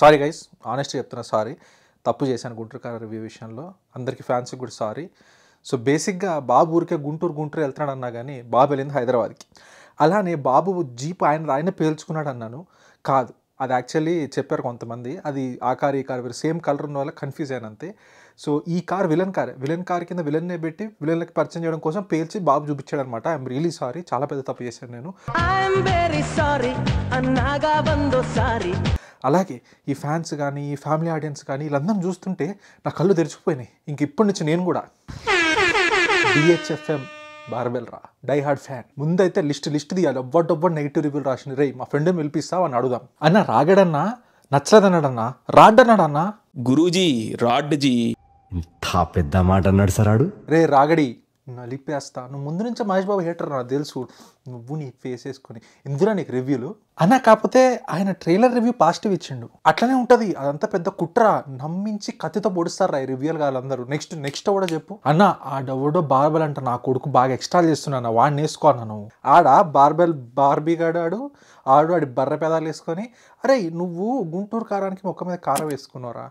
sorry guys ఆనెస్ట్గా చెప్తున్నా sorry తప్పు చేశాను గుంటూరు కార్ రివ్యూ విషయంలో అందరికీ ఫ్యాన్స్కి కూడా సారీ సో బేసిక్గా బాబు ఊరికే గుంటూరు గుంటూరు వెళ్తున్నాడు అన్నా కానీ బాబు వెళ్ళింది హైదరాబాద్కి అలానే బాబు జీప్ ఆయన ఆయన పేల్చుకున్నాడు అన్నాను కాదు అది యాక్చువల్లీ చెప్పారు కొంతమంది అది ఆ కార్ ఈ కార్ సేమ్ కలర్ ఉన్న వల్ల కన్ఫ్యూజ్ అయిన అంతే సో ఈ car villain car villain car కింద విలన్నే పెట్టి విలన్లకి పరిచయం చేయడం కోసం పేల్చి బాబు చూపించాడు అనమాట ఐఎమ్ రియలీ సారీ చాలా పెద్ద తప్పు చేశాను నేను అలాగే ఈ ఫ్యాన్స్ కానీ ఈ ఫ్యామిలీ ఆడియన్స్ కానీ వీళ్ళందరం చూస్తుంటే నా కళ్ళు తెరిచిపోయినాయి ఇంక ఇప్పటి నుంచి నేను కూడా డిహెచ్ఎఫ్ఎం బార్బెల్ రా డై హార్డ్ ఫ్యాన్ ముందైతే లిస్ట్ లిస్ట్ తీయాలి ఒవ్వడొవ్వడు నెగిటివ్ రివ్యూలు రాసిన రే మా ఫ్రెండ్ పిలిపిస్తావు అని అడుగుదాం అన్న రాగడన్నా నచ్చలేదన్నాడన్నా అన్నాడన్నా గురూజీ రాడ్జీ ఇంత పెద్ద మాట అన్నాడు సరాడు రే రాగడి నలిపేస్తా నువ్వు ముందు నుంచి మహేష్ బాబు హేటర్ నాకు తెలుసు నువ్వు నీ ఫేస్ వేసుకొని ఇందులో నీకు రివ్యూలు అన్నా కాకపోతే ఆయన ట్రైలర్ రివ్యూ పాజిటివ్ ఇచ్చిండు అట్లనే ఉంటుంది అదంతా పెద్ద కుట్ర నమ్మించి కత్తితో పొడుస్తారు రా రివ్యూలు వాళ్ళందరూ నెక్స్ట్ నెక్స్ట్ కూడా చెప్పు అన్న ఆడెవడో బార్బెల్ అంట నా కొడుకు బాగా ఎక్స్ట్రా చేస్తున్నాను వాడిని నువ్వు ఆడ బార్బెల్ బార్బీగాడాడు ఆడు ఆడి బర్ర పెదాలు వేసుకొని అరే నువ్వు గుంటూరు కారానికి ముఖం మీద కారం వేసుకున్నారా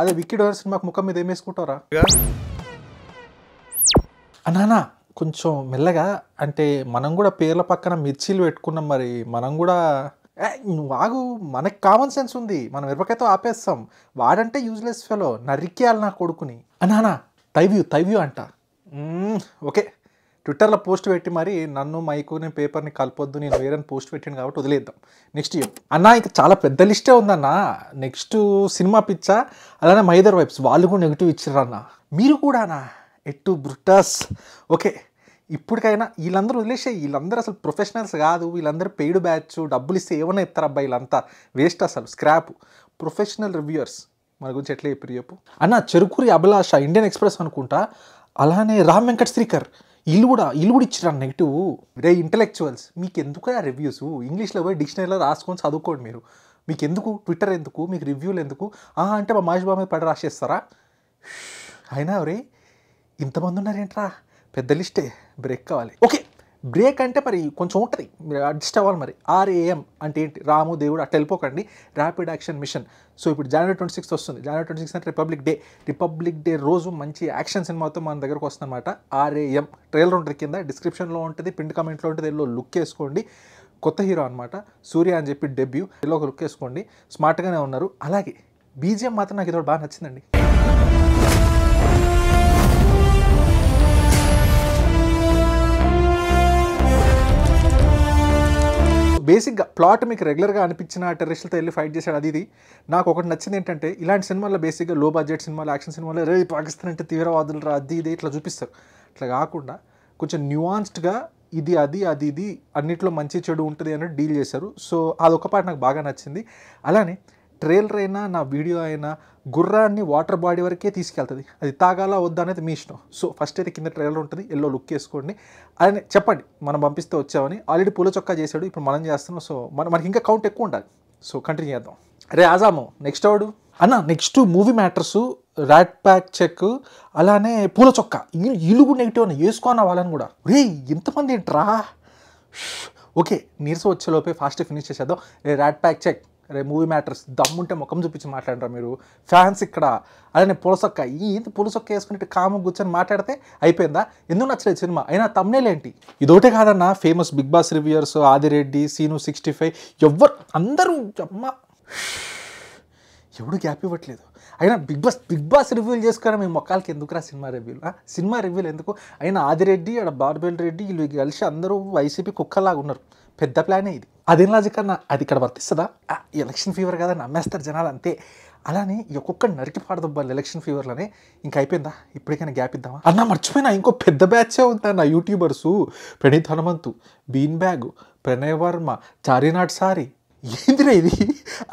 అదే విక్కీ డోర్ మాకు ముఖం మీద ఏం వేసుకుంటారా అనానా కొంచెం మెల్లగా అంటే మనం కూడా పేర్ల పక్కన మిర్చీలు పెట్టుకున్నాం మరి మనం కూడా నువ్వు ఆగు మనకు కామన్ సెన్స్ ఉంది మనం మిరపకాయతో ఆపేస్తాం వాడంటే యూజ్లెస్ ఫెలో నరికేయాలి నా కొడుకుని అనానా తైవ్యూ తైవ్యూ అంట ఓకే ట్విట్టర్లో పోస్ట్ పెట్టి మరి నన్ను మైకు నేను పేపర్ని కలపొద్దు నేను వేరే పోస్ట్ పెట్టాను కాబట్టి వదిలేద్దాం నెక్స్ట్ చెప్పు అన్న ఇక చాలా పెద్ద లిస్టే ఉందన్న నెక్స్ట్ సినిమా పిచ్చా అలానే మైదర్ వైబ్స్ వాళ్ళు కూడా నెగిటివ్ అన్న మీరు కూడానా ఎట్టు బ్రుటాస్ ఓకే ఇప్పటికైనా వీళ్ళందరూ వదిలేసే వీళ్ళందరూ అసలు ప్రొఫెషనల్స్ కాదు వీళ్ళందరూ పెయిడ్ బ్యాచ్ డబ్బులు ఇస్తే ఏమైనా ఇస్తారబ్బా అబ్బాయి వీళ్ళంతా వేస్ట్ అసలు స్క్రాప్ ప్రొఫెషనల్ రివ్యూయర్స్ మన గురించి ఎట్లా చెప్పారు చెప్పు అన్న చెరుకురి అభిలాష ఇండియన్ ఎక్స్ప్రెస్ అనుకుంటా అలానే రామ్ వెంకట్ శ్రీకర్ ఇల్లు కూడా ఇల్లు కూడా ఇచ్చిన నెగిటివ్ రే ఇంటలెక్చువల్స్ మీకు ఎందుకు ఆ రివ్యూస్ ఇంగ్లీష్లో పోయి డిక్షనరీలో రాసుకొని చదువుకోండి మీరు మీకు ఎందుకు ట్విట్టర్ ఎందుకు మీకు రివ్యూలు ఎందుకు అంటే మా మహేష్ బాబు మీద పడి రాసేస్తారా అయినా రే ఇంతమంది ఉన్నారేంట్రా పెద్ద లిస్టే బ్రేక్ కావాలి ఓకే బ్రేక్ అంటే మరి కొంచెం ఉంటుంది మీరు అడ్జస్ట్ అవ్వాలి మరి ఆర్ఏఎం అంటే ఏంటి రాము దేవుడు అట్ వెళ్ళిపోకండి ర్యాపిడ్ యాక్షన్ మిషన్ సో ఇప్పుడు జనవరి ట్వంటీ సిక్స్త్ వస్తుంది జనవరి ట్వంటీ సిక్స్ అంటే రిపబ్లిక్ డే రిపబ్లిక్ డే రోజు మంచి యాక్షన్ సినిమాతో మన దగ్గరకు వస్తుందన్నమాట ఆర్ఏఎం ట్రైలర్ ఉంటుంది కింద డిస్క్రిప్షన్లో ఉంటుంది పిండి కమెంట్లో ఉంటుంది ఎల్లో లుక్ వేసుకోండి కొత్త హీరో అనమాట సూర్య అని చెప్పి డెబ్యూ ఎల్లో ఒక లుక్ వేసుకోండి స్మార్ట్గానే ఉన్నారు అలాగే బీజిఎం మాత్రం నాకు ఇదో బాగా నచ్చిందండి బేసిక్గా ప్లాట్ మీకు రెగ్యులర్గా అనిపించిన టెరిస్టులతో వెళ్ళి ఫైట్ చేశాడు అది ఇది నాకు ఒకటి నచ్చింది ఏంటంటే ఇలాంటి సినిమాల్లో బేసిక్గా లో బడ్జెట్ సినిమాలు యాక్షన్ సినిమాలు రే పాకిస్తాన్ అంటే తీవ్రవాదులు రా అది ఇది ఇట్లా చూపిస్తారు అట్లా కాకుండా కొంచెం న్యూఆన్స్డ్గా ఇది అది అది ఇది అన్నిట్లో మంచి చెడు ఉంటుంది అని డీల్ చేశారు సో అదొక పాట నాకు బాగా నచ్చింది అలానే ట్రైలర్ అయినా నా వీడియో అయినా గుర్రాన్ని వాటర్ బాడీ వరకే తీసుకెళ్తుంది అది తాగాలా వద్దా అనేది మీ ఇష్టం సో ఫస్ట్ అయితే కింద ట్రైలర్ ఉంటుంది ఎల్లో లుక్ వేసుకోండి అని చెప్పండి మనం పంపిస్తే వచ్చామని ఆల్రెడీ పూల చొక్కా చేశాడు ఇప్పుడు మనం చేస్తున్నాం సో మన మనకి ఇంకా కౌంట్ ఎక్కువ ఉండాలి సో కంటిన్యూ చేద్దాం రే ఆజాము నెక్స్ట్ వాడు అన్న next movie matters rat pack check అలానే పూల చొక్క ఇల్లు కూడా నెగిటివ్ అని వేసుకోనా వాళ్ళని కూడా రే ఎంతమంది ఏంట్రా ఓకే నీరసం వచ్చేలోపే ఫాస్ట్ ఫినిష్ చేసేద్దాం రే ర్యాట్ ప్యాక్ చెక్ రే మూవీ మ్యాటర్స్ దమ్ముంటే ముఖం చూపించి మాట్లాడరా మీరు ఫ్యాన్స్ ఇక్కడ అదే పులసొక్క ఈ పులసొక్క వేసుకుని కాము కూర్చొని మాట్లాడితే అయిపోయిందా ఎందుకు నచ్చలేదు సినిమా అయినా తమ్నేలేంటి ఇదోటే కాదన్న famous Bigg Boss reviewers Adi Reddy Seenu sixty five ఎవ్వరు అందరూ అమ్మ ఎవడు గ్యాప్ ఇవ్వట్లేదు అయినా బిగ్ బాస్ బిగ్ బాస్ రివ్యూలు చేసుకోవడం మీ మొక్కలకి ఎందుకురా సినిమా రివ్యూలు సినిమా రివ్యూలు ఎందుకు అయినా ఆదిరెడ్డి ఆడ బార్బెల్ రెడ్డి వీళ్ళు కలిసి అందరూ వైసీపీ కుక్కలాగా ఉన్నారు పెద్ద ప్లానే ఇది అదేం లాజిక్ అన్న అది ఇక్కడ వర్తిస్తుందా ఎలక్షన్ ఫీవర్ కదా నమ్మేస్తారు జనాలు అంతే అలానే ఒక్కొక్క నరికి పాడదబ్బాలి ఎలక్షన్ ఫీవర్లోనే ఇంకా అయిపోయిందా ఇప్పటికైనా గ్యాప్ ఇద్దామా అన్న మర్చిపోయినా ఇంకో పెద్ద బ్యాచే నా YouTubers Praneeth Hanumanthu bean bag Pranay Varma చారీనాట్ సారీ ఏందిరా ఇది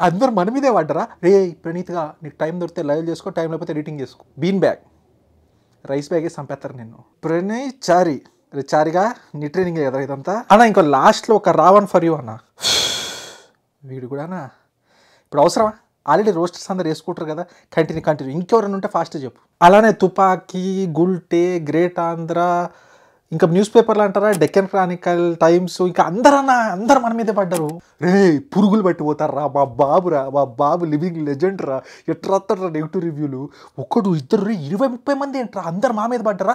అందరు మన మీదే పడ్డరా రే ప్రణీత్గా నీకు టైం దొరికితే లైవ్ చేసుకో టైం లేకపోతే ఎడిటింగ్ చేసుకో బీన్ బ్యాగ్ రైస్ బ్యాగే చంపేస్తారు నిన్ను ప్రణయ్ చారీ రిచారిగా నీ ట్రైనింగ్ కదా ఇదంతా అన్న ఇంకో లాస్ట్లో ఒక రావన్ ఫర్ యూ అన్న వీడు కూడానా ఇప్పుడు అవసరమా ఆల్రెడీ రోస్టర్స్ అందరు వేసుకుంటారు కదా కంటిన్యూ కంటిన్యూ ఇంకెవరైనా ఉంటే ఫాస్ట్ చెప్పు అలానే తుపాకీ గుల్టే గ్రేట్ ఆంధ్ర ఇంకా న్యూస్ పేపర్లు అంటారా డెక్కన్ క్రానికల్ టైమ్స్ ఇంకా అందరన్న అందరు మన మీదే పడ్డారు రే పురుగులు పోతారా మా బాబురా మా బాబు లివింగ్ లెజెండ్ రా ఎట్రా నెగిటివ్ రివ్యూలు ఒకడు ఇద్దరు ఇరవై ముప్పై మంది ఏంట్రా అందరు మా మీద పడ్డారా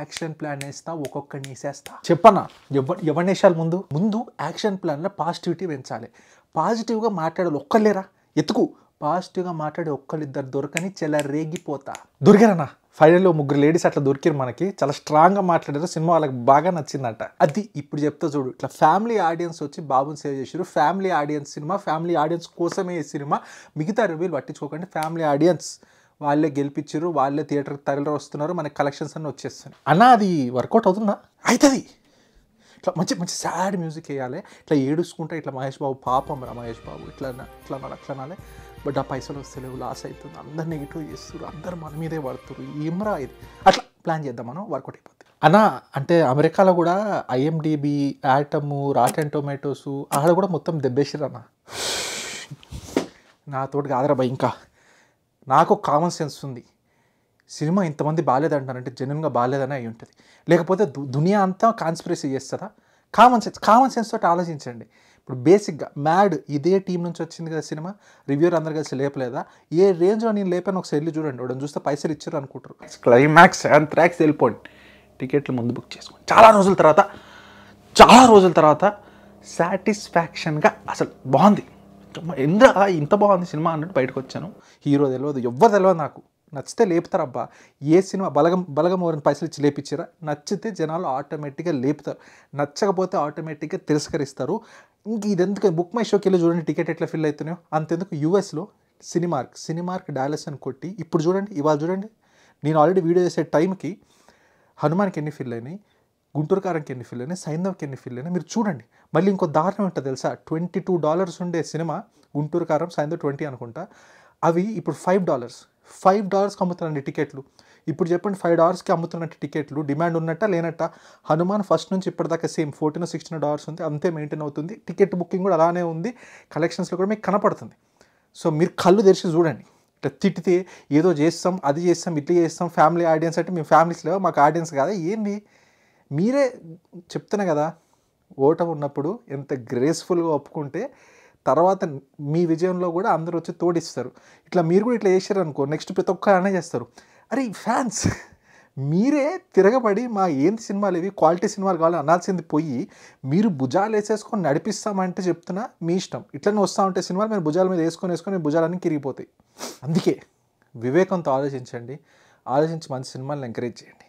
యాక్షన్ ప్లాన్ వేస్తా ఒక్కొక్కడిని వేసేస్తా చెప్పన్నా ఎవ ఎవరిని వేసాలి ముందు ముందు యాక్షన్ ప్లాన్లో పాజిటివిటీ పెంచాలి పాజిటివ్గా మాట్లాడాలి ఒక్కలేరా ఎత్తుకు పాజిటివ్గా మాట్లాడే ఒక్కరిద్దరు దొరకని చెల రేగిపోతా దొరికారన్నా ఫైనల్లో ముగ్గురు లేడీస్ అట్లా దొరికారు మనకి చాలా స్ట్రాంగ్గా మాట్లాడారు సినిమా వాళ్ళకి బాగా నచ్చిందంట అది ఇప్పుడు చెప్తా చూడు ఇట్లా ఫ్యామిలీ ఆడియన్స్ వచ్చి బాబుని సేవ్ చేశారు family audience cinema family audience కోసమే ఈ సినిమా మిగతా రివ్యూలు పట్టించుకోకండి ఫ్యామిలీ ఆడియన్స్ వాళ్ళే గెలిపించారు వాళ్ళే థియేటర్కి తరలి వస్తున్నారు మనకి కలెక్షన్స్ అన్నీ వచ్చేస్తున్నాయి అన్న అది వర్కౌట్ అవుతుందా అవుతుంది ఇట్లా మంచి మంచి సాడ్ మ్యూజిక్ వేయాలి ఇట్లా ఏడుచుకుంటే ఇట్లా మహేష్ బాబు పాపం రా మహేష్ బాబు ఇట్లా ఇట్లా అట్లా అనాలి బట్ ఆ పైసలు వస్తలేవు లాస్ అవుతుంది అందరు నెగిటివ్ చేస్తారు అందరు మన మీదే పడుతున్నారు ఏమరా ఇది అట్లా ప్లాన్ చేద్దాం మనం వర్కౌట్ అయిపోతుంది అన్న అంటే అమెరికాలో కూడా ఐఎండిబి యాటము రాట్ అండ్ టొమాటోస్ ఆడ కూడా మొత్తం దెబ్బేసారు అన్న నాతోటి భయ ఇంకా నాకు కామన్ సెన్స్ ఉంది సినిమా ఇంతమంది బాగాలేదంటారంటే జెన్యున్గా బాగాలేదని అయి ఉంటుంది లేకపోతే దునియా అంతా కాన్స్పిరసీ చేస్తుందా కామన్ సెన్స్ కామన్ సెన్స్ తోటి ఆలోచించండి ఇప్పుడు బేసిక్గా మ్యాడ్ ఇదే టీం నుంచి వచ్చింది కదా సినిమా రివ్యూర్ అందరు కలిసి లేపలేదా ఏ రేంజ్లో నేను లేపాను ఒకసారి వెళ్ళి చూడండి వాడు చూస్తే పైసలు ఇచ్చారు అనుకుంటారు క్లైమాక్స్ అండ్ థ్రాక్స్ వెళ్ళిపోండి టికెట్లు ముందు బుక్ చేసుకోండి చాలా రోజుల తర్వాత చాలా రోజుల తర్వాత సాటిస్ఫాక్షన్గా అసలు బాగుంది ఎంత ఇంత బాగుంది సినిమా అన్నట్టు బయటకు వచ్చాను హీరో తెలియదు ఎవ్వరు తెలియదు నాకు నచ్చితే లేపుతారు అబ్బా ఏ సినిమా బలగం బలగం ఎవరిని పైసలు ఇచ్చి లేపించారా నచ్చితే జనాలు ఆటోమేటిక్గా లేపుతారు నచ్చకపోతే ఆటోమేటిక్గా తిరస్కరిస్తారు ఇంక ఎందుకు బుక్ మై షోకి వెళ్ళి చూడండి టికెట్ ఎట్లా ఫిల్ అవుతున్నాయో అంతెందుకు యూఎస్లో సినిమార్క్ సినిమార్క్ డాలస్ అని కొట్టి ఇప్పుడు చూడండి ఇవాళ చూడండి నేను ఆల్రెడీ వీడియో చేసే టైంకి హనుమాన్కి ఎన్ని ఫిల్ అయినాయి గుంటూరు కారంకి ఎన్ని ఫిల్ అయినాయి సైంధవ్కి ఎన్ని ఫిల్ అయినాయి మీరు చూడండి మళ్ళీ ఇంకో దారుణం ఉంటుంది తెలుసా ట్వంటీ టూ డాలర్స్ ఉండే సినిమా గుంటూరు కారం సైంధవ్ ట్వంటీ అనుకుంటా అవి ఇప్పుడు ఫైవ్ డాలర్స్ ఫైవ్ డాలర్స్కి అమ్ముతారండి టికెట్లు ఇప్పుడు చెప్పండి ఫైవ్ డాలర్స్కి అమ్ముతున్నట్టు టికెట్లు డిమాండ్ ఉన్నట్ట లేనట్ట హనుమాన్ ఫస్ట్ నుంచి ఇప్పటిదాకా సేమ్ ఫోర్టీన్ సిక్స్టీన్ డాలర్స్ ఉంది అంతే మెయింటైన్ అవుతుంది టికెట్ బుకింగ్ కూడా అలానే ఉంది కలెక్షన్స్లో కూడా మీకు కనపడుతుంది సో మీరు కళ్ళు తెరిచి చూడండి ఇట్లా తిట్టితే ఏదో చేస్తాం అది చేస్తాం ఇట్లా చేస్తాం ఫ్యామిలీ ఆడియన్స్ అంటే మేము ఫ్యామిలీస్ లేవో మాకు ఆడియన్స్ కాదా ఏంది మీరే చెప్తున్నా కదా ఓటం ఉన్నప్పుడు ఎంత గ్రేస్ఫుల్గా ఒప్పుకుంటే తర్వాత మీ విజయంలో కూడా అందరూ వచ్చి తోడిస్తారు ఇట్లా మీరు కూడా ఇట్లా చేశారనుకో నెక్స్ట్ ప్రతి ఒక్కరు అనే చేస్తారు అరే ఫ్యాన్స్ మీరే తిరగబడి మా ఏంటి సినిమాలు ఇవి క్వాలిటీ సినిమాలు కావాలి అనాల్సింది పోయి మీరు భుజాలు వేసేసుకొని నడిపిస్తామంటే చెప్తున్నా మీ ఇష్టం ఇట్లనే వస్తూ ఉంటే సినిమాలు మీరు భుజాల మీద వేసుకొని వేసుకొని భుజాలన్నీ కిరిగిపోతాయి అందుకే వివేకంతో ఆలోచించండి ఆలోచించి మంచి సినిమాలను ఎంకరేజ్ చేయండి